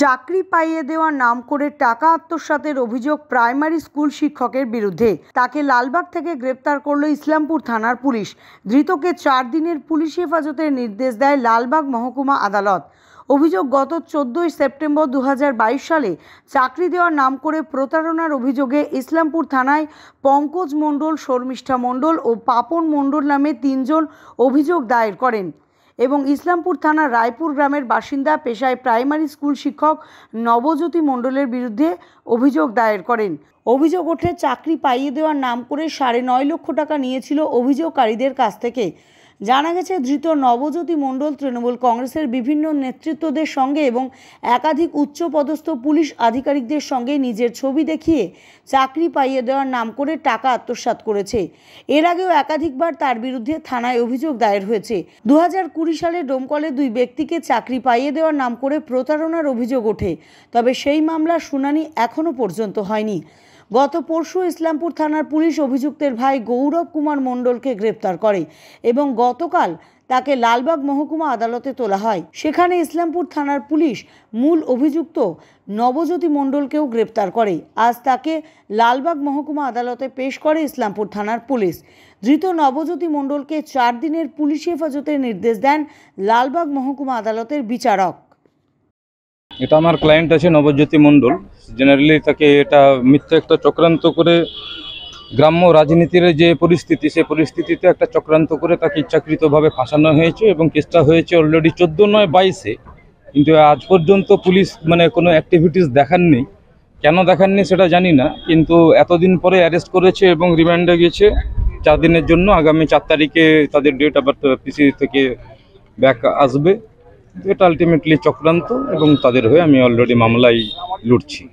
চাকরি পাইয়ে দেওয়ার নাম করে টাকা আত্মসাতের অভিযোগ প্রাইমারি স্কুল শিক্ষকের বিরুদ্ধে তাকে লালবাগ থেকে গ্রেপ্তার করল ইসলামপুর থানার পুলিশ ধৃতকে চার দিনের পুলিশ হেফাজতের নির্দেশ দেয় লালবাগ মহকুমা আদালত অভিযোগ গত চোদ্দোই সেপ্টেম্বর দু সালে চাকরি দেওয়ার নাম করে প্রতারণার অভিযোগে ইসলামপুর থানায় পঙ্কজ মণ্ডল শর্মিষ্ঠা মণ্ডল ও পাপন মণ্ডল নামে তিনজন অভিযোগ দায়ের করেন এবং ইসলামপুর থানার রায়পুর গ্রামের বাসিন্দা পেশায় প্রাইমারি স্কুল শিক্ষক নবজ্যোতি মণ্ডলের বিরুদ্ধে অভিযোগ দায়ের করেন অভিযোগ ওঠে চাকরি পাইয়ে দেওয়ার নাম করে সাড়ে নয় লক্ষ টাকা নিয়েছিল অভিযোগকারীদের কাছ থেকে জানা গেছে ধৃত নবজ্যোতি মণ্ডল তৃণমূল কংগ্রেসের বিভিন্ন নেতৃত্বদের সঙ্গে এবং একাধিক উচ্চপদস্থ পুলিশ আধিকারিকদের সঙ্গে নিজের ছবি দেখিয়ে চাকরি পাইয়ে দেওয়ার নাম করে টাকা আত্মসাত করেছে এর আগেও একাধিকবার তার বিরুদ্ধে থানায় অভিযোগ দায়ের হয়েছে দু সালে ডোমকলে দুই ব্যক্তিকে চাকরি পাইয়ে দেওয়ার নাম করে প্রতারণার অভিযোগ ওঠে তবে সেই মামলার শুনানি এখনও পর্যন্ত হয়নি গত পরশু ইসলামপুর থানার পুলিশ অভিযুক্তের ভাই গৌরব কুমার মণ্ডলকে গ্রেপ্তার করে এবং গতকাল তাকে লালবাগ মহকুমা আদালতে তোলা হয় সেখানে ইসলামপুর থানার পুলিশ মূল অভিযুক্ত নবজ্যোতি মণ্ডলকেও গ্রেপ্তার করে আজ তাকে লালবাগ মহকুমা আদালতে পেশ করে ইসলামপুর থানার পুলিশ ধৃত নবজ্যোতি মণ্ডলকে চার দিনের পুলিশ হেফাজতের নির্দেশ দেন লালবাগ মহকুমা আদালতের বিচারক এটা আমার ক্লায়েন্ট আছে নবজ্যোতি মণ্ডল জেনারেলি তাকে এটা মিথ্যা একটা চক্রান্ত করে গ্রাম্য রাজনীতির যে পরিস্থিতি সে পরিস্থিতিতে একটা চক্রান্ত করে তাকে ইচ্ছাকৃতভাবে ফাঁসানো হয়েছে এবং কেসটা হয়েছে অলরেডি চোদ্দো নয় বাইশে কিন্তু আজ পর্যন্ত পুলিশ মানে কোনো অ্যাক্টিভিটিস দেখাননি কেন দেখাননি সেটা জানি না কিন্তু এতদিন পরে অ্যারেস্ট করেছে এবং রিমান্ডে গেছে চার দিনের জন্য আগামী চার তারিখে তাদের ডেট আবার পিসি থেকে ব্যাক আসবে এটা আলটিমেটলি চক্রান্ত এবং তাদের হয়ে আমি অলরেডি মামলায় লড়ছি